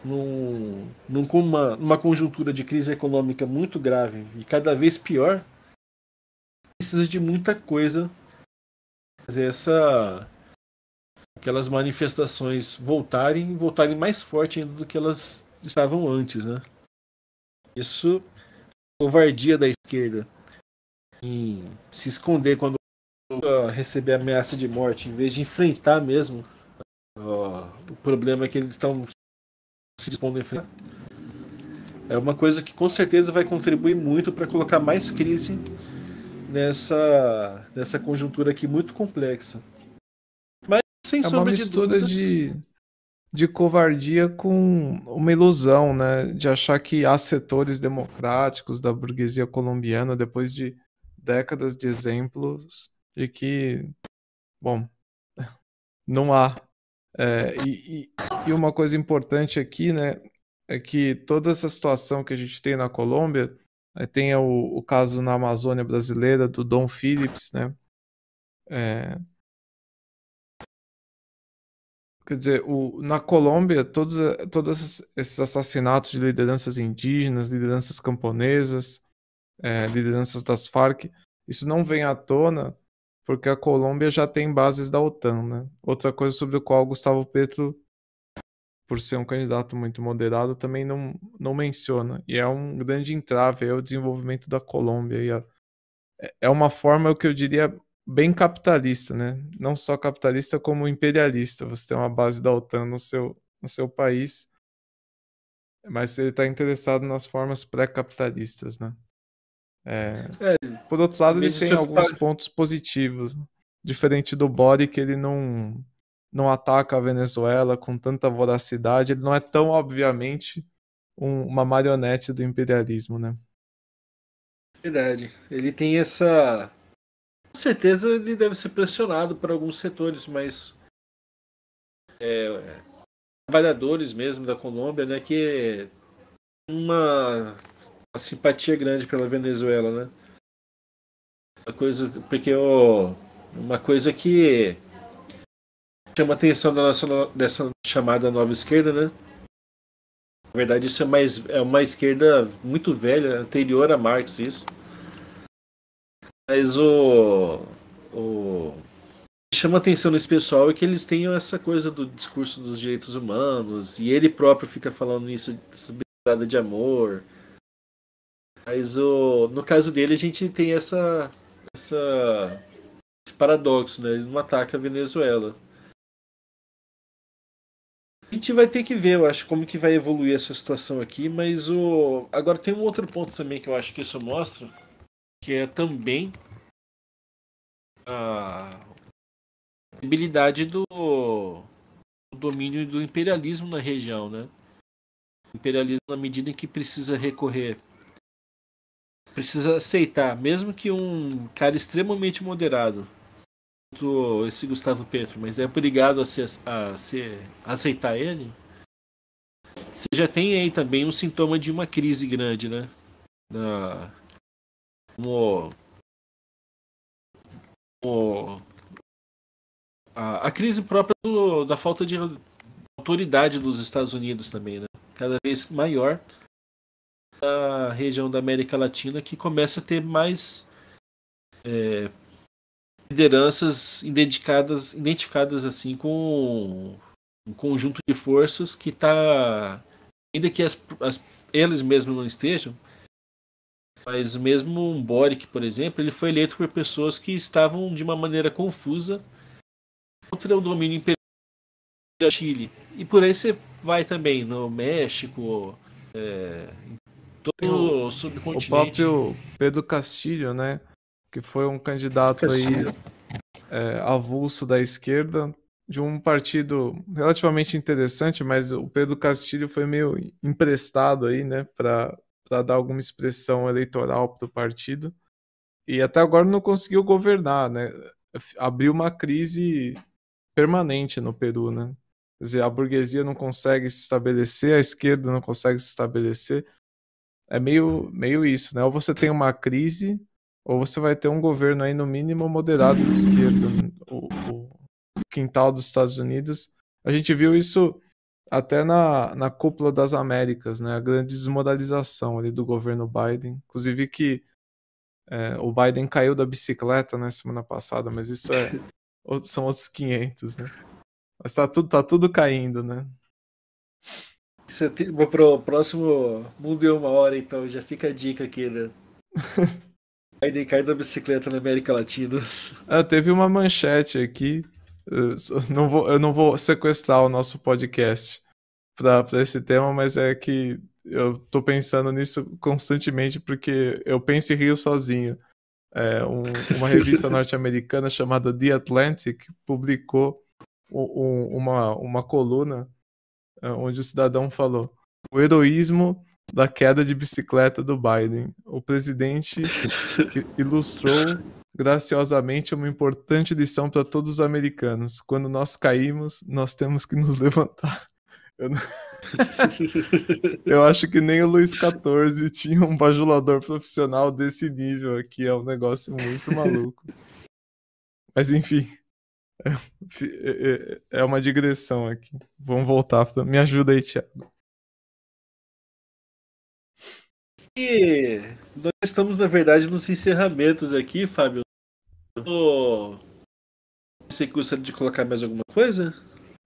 num, num, uma, numa conjuntura de crise econômica muito grave e cada vez pior, precisa de muita coisa fazer essa aquelas manifestações voltarem, voltarem mais forte ainda do que elas estavam antes, né? Isso covardia da esquerda em se esconder quando receber ameaça de morte, em vez de enfrentar mesmo o problema é que eles estão se dispondo a enfrentar. É uma coisa que com certeza vai contribuir muito para colocar mais crise nessa, nessa conjuntura aqui muito complexa. Sem é uma mistura de, de, de covardia com uma ilusão, né? De achar que há setores democráticos da burguesia colombiana, depois de décadas de exemplos, de que, bom, [LAUGHS] não há. É, e, e, uma coisa importante aqui, né, é que toda essa situação que a gente tem na Colômbia, é, tem o, o, caso na Amazônia brasileira do Dom Phillips, né, é, Quer dizer, o, na Colômbia, todos, eh, todos esses assassinatos de lideranças indígenas, lideranças camponesas, é, lideranças das Farc, isso não vem à tona porque a Colômbia já tem bases da OTAN, né? Outra coisa sobre a qual Gustavo Petro, por ser um candidato muito moderado, também não, não menciona. E é um grande entrave ao o desenvolvimento da Colômbia. E a, é, é uma forma, o que eu diria, bem capitalista, né? Não só capitalista como imperialista. Você tem uma base da OTAN no seu, no seu país, mas ele está interessado nas formas pré-capitalistas, né? É... É, por outro lado, ele tem alguns pontos positivos, né? diferente do Bori que ele não não ataca a Venezuela com tanta voracidade. Ele não é tão obviamente um, uma marionete do imperialismo, né? Verdade. Ele tem essa com certeza ele deve ser pressionado por alguns setores, mas é, trabalhadores mesmo da Colômbia, né, que uma, uma simpatia grande pela Venezuela, né? Uma coisa, porque o uma coisa que chama a atenção da nossa, dessa chamada nova esquerda, né? Na verdade, isso é mais é uma esquerda muito velha, anterior a Marx, isso. Mas o. O que chama atenção nesse pessoal é que eles têm essa coisa do discurso dos direitos humanos, e ele próprio fica falando isso, essa de amor. Mas o, no caso dele, a gente tem essa, essa, esse paradoxo, né? Ele não ataca a Venezuela. A gente vai ter que ver, eu acho, como que vai evoluir essa situação aqui, mas o. Agora tem um outro ponto também que eu acho que isso mostra que é também a habilidade do, do domínio do imperialismo na região, né? O imperialismo na medida em que precisa recorrer, precisa aceitar, mesmo que um cara extremamente moderado, esse Gustavo Petro, mas é obrigado a se, a se a aceitar ele. Você já tem aí também um sintoma de uma crise grande, né? Na, como, como a, a, crise própria do, da falta de autoridade dos Estados Unidos também, né? cada vez maior a região da América Latina que começa a ter mais é, lideranças identificadas, identificadas assim com um conjunto de forças que está, ainda que as, as, eles mesmos não estejam, mas mesmo um Boric, por exemplo, ele foi eleito por pessoas que estavam de uma maneira confusa contra o domínio imperial do Chile. E por aí você vai também no México, é, todo o, o subcontinente. O próprio Pedro Castilho, né? Que foi um candidato Castilho. aí é, avulso da esquerda, de um partido relativamente interessante, mas o Pedro Castilho foi meio emprestado aí, né, para para dar alguma expressão eleitoral para o partido. E até agora não conseguiu governar, né? Abriu uma crise permanente no Peru, né? Quer dizer, a burguesia não consegue se estabelecer, a esquerda não consegue se estabelecer. É meio, meio isso, né? Ou você tem uma crise, ou você vai ter um governo aí, no mínimo, moderado de esquerda. O, o quintal dos Estados Unidos. A gente viu isso até na, na cúpula das Américas, né, a grande desmoralização ali do governo Biden, inclusive que é, o Biden caiu da bicicleta, né, semana passada, mas isso é [LAUGHS] são outros 500, né? Mas tá tudo, tá tudo caindo, né? Isso é pro próximo Mundo em Uma Hora, então já fica a dica aqui, né? [LAUGHS] Biden caiu da bicicleta na América Latina. Ah, teve uma manchete aqui eh, [LAUGHS] não vou, eu não vou sequestrar o nosso podcast para esse tema, mas é que eu tô pensando nisso constantemente porque eu penso e rio sozinho. É, um, uma revista [LAUGHS] norte-americana chamada The Atlantic publicou um, uma, uma coluna eh, onde o cidadão falou: o heroísmo da queda de bicicleta do Biden. O presidente [LAUGHS] ilustrou graciosamente uma importante lição para todos os americanos. Quando nós caímos, nós temos que nos [LAUGHS] levantar. Eu, não... [LAUGHS] Eu acho que nem o Luiz XIV tinha um bajulador profissional desse nível aqui. É um negócio muito maluco. Mas enfim, é, é, é, é uma digressão aqui. Vamos voltar. Me ajuda aí, Thiago. E nós estamos, na verdade, nos encerramentos aqui, Fábio. Você gostaria de colocar mais alguma coisa?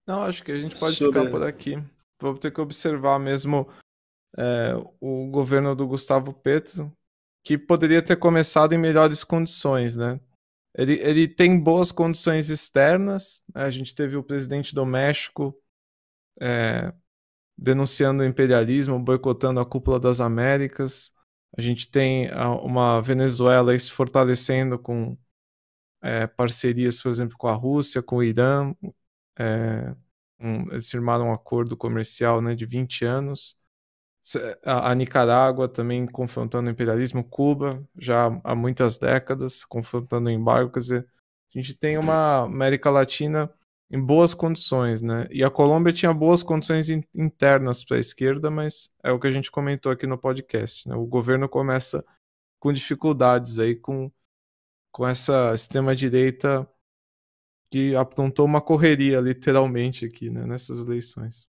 Não, acho que a gente pode Sobre... ficar por aqui. Vamos ter que observar mesmo é, o governo do Gustavo Petro, que poderia ter começado em melhores condições, né? Ele, ele tem boas condições externas. Né? A gente teve o presidente do México é, denunciando o imperialismo, boicotando a cúpula das Américas. A gente tem ah, uma Venezuela se fortalecendo com é, parcerias, por exemplo, com a Rússia, com o Irã. É, um, eles firmaram um acordo comercial né, de 20 anos. A, a Nicarágua também confrontando o imperialismo, Cuba já há muitas décadas confrontando o embargo. Quer dizer, a gente tem uma América Latina em boas condições, né? E a Colômbia tinha boas condições in internas para a esquerda, mas é o que a gente comentou aqui no podcast, né? O governo começa com dificuldades aí com com essa extrema direita que aprontou uma correria literalmente aqui, né, nessas eleições.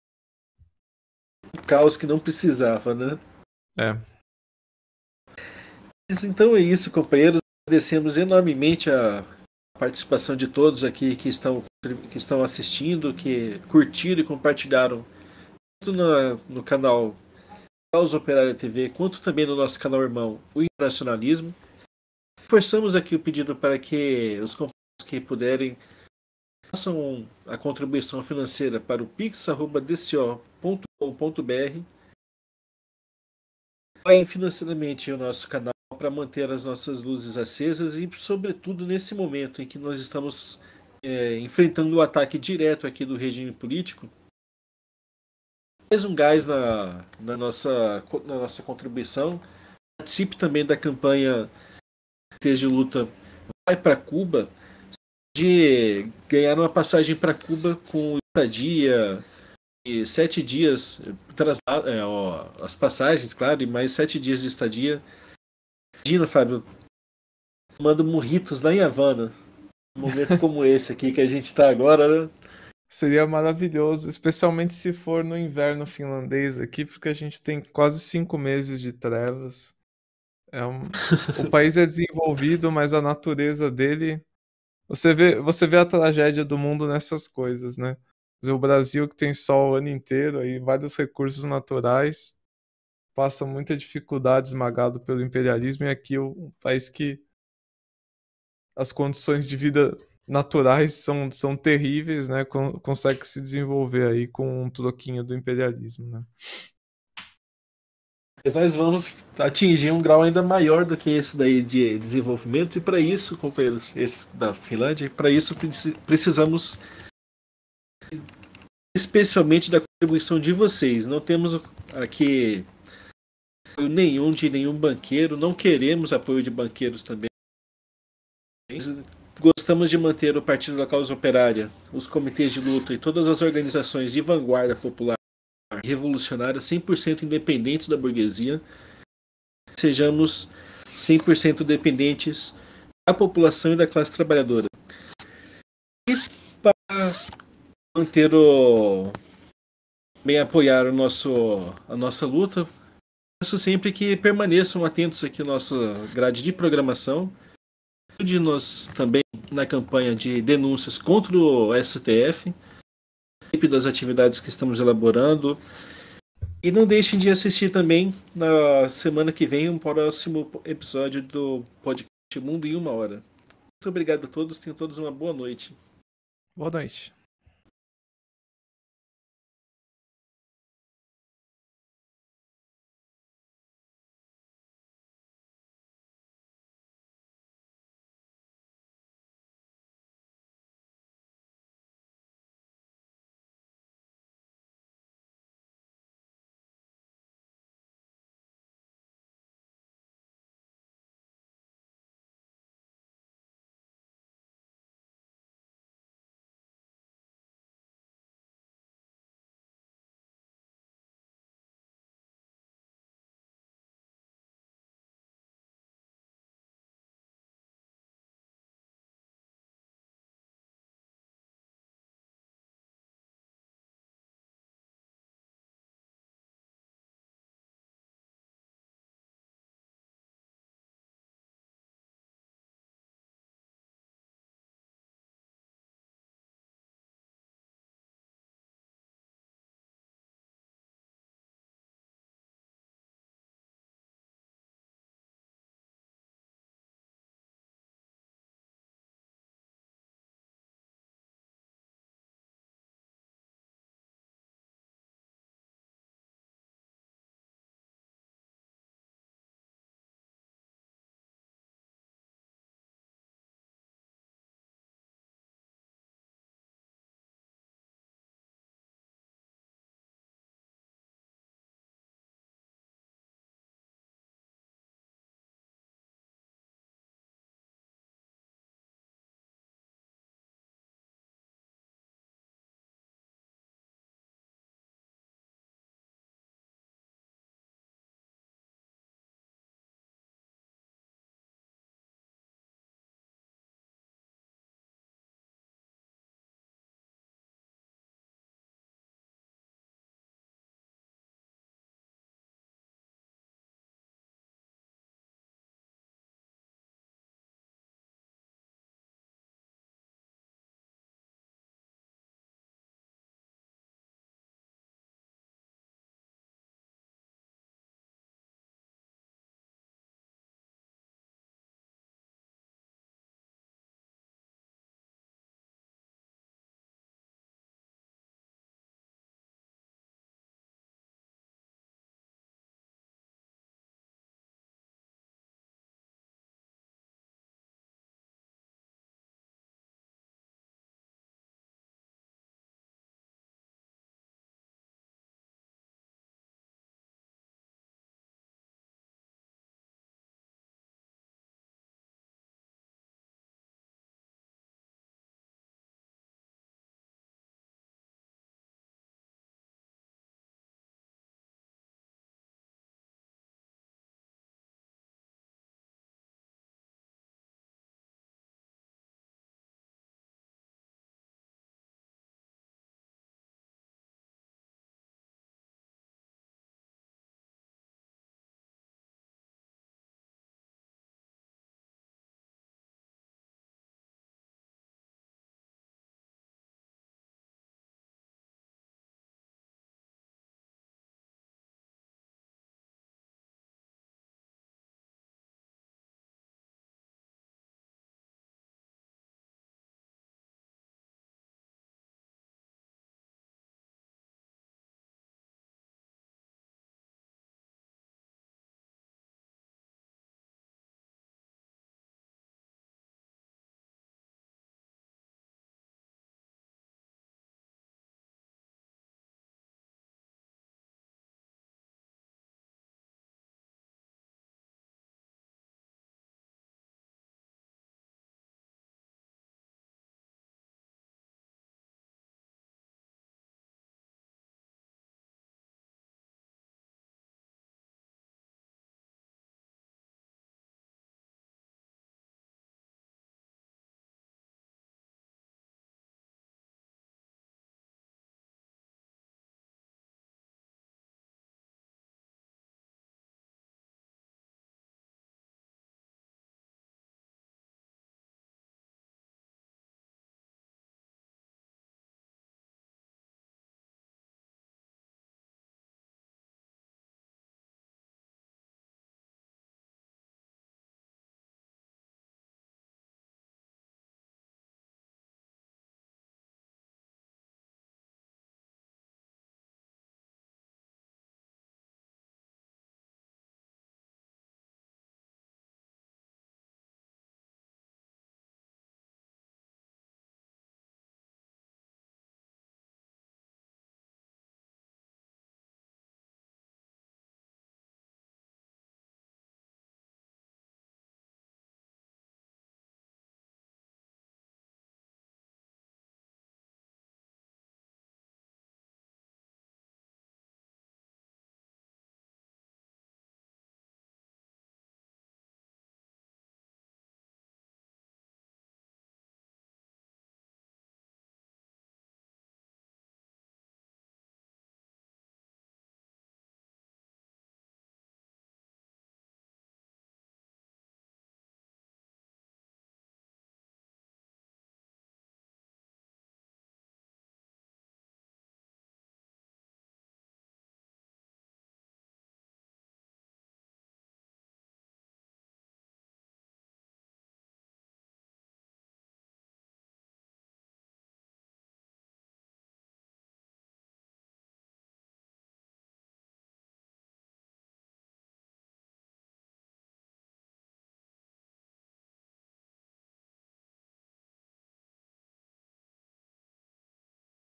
Caos que não precisava, né? É. Mas então é isso, companheiros. Agradecemos enormemente a participação de todos aqui que estão que estão assistindo, que curtiram e compartilharam tanto no, no canal Caos Operária TV, quanto também no nosso canal irmão, o Internacionalismo. Forçamos aqui o pedido para que os companheiros que puderem façam a contribuição financeira para o pix.dco.com.br apoiem financeiramente o nosso canal para manter as nossas luzes acesas e, sobretudo, nesse momento em que nós estamos é, enfrentando o ataque direto aqui do regime político, mais um gás na, na, nossa, na nossa contribuição. Participe também da campanha de luta Vai para Cuba, de ganhar uma passagem para Cuba com estadia e sete dias, é, ó, as passagens, claro, e mais sete dias de estadia. Imagina, Fábio, tomando morritos lá em Havana. Um momento como esse aqui que a gente está agora, né? Seria maravilhoso, especialmente se for no inverno finlandês aqui, porque a gente tem quase cinco meses de trevas. É um... o [LAUGHS] país é desenvolvido, mas a natureza dele. Você vê, você vê a tragédia do mundo nessas coisas, né? O Brasil que tem sol o ano inteiro aí vários recursos naturais passa muita dificuldade esmagado pelo imperialismo e aqui o é país que as condições de vida naturais são, são terríveis, né? Con consegue se desenvolver aí com um troquinho do imperialismo, né? Mas nós vamos atingir um grau ainda maior do que esse daí de desenvolvimento, e para isso, companheiros, esse da Finlândia, para isso precisamos especialmente da contribuição de vocês. Não temos aqui nenhum de nenhum banqueiro, não queremos apoio de banqueiros também. Gostamos de manter o Partido da Causa Operária, os comitês de luta e todas as organizações de vanguarda popular e revolucionária 100% independentes da burguesia. Sejamos 100% dependentes da população e da classe trabalhadora. E para manter o. bem apoiar o nosso, a nossa luta, peço sempre que permaneçam atentos aqui à nossa grade de programação. Nos, também na campanha de denúncias contra o STF, das atividades que estamos elaborando. E não deixem de assistir também na semana que vem um próximo episódio do podcast Mundo em Uma Hora. Muito obrigado a todos, tenham todos uma boa noite. Boa noite.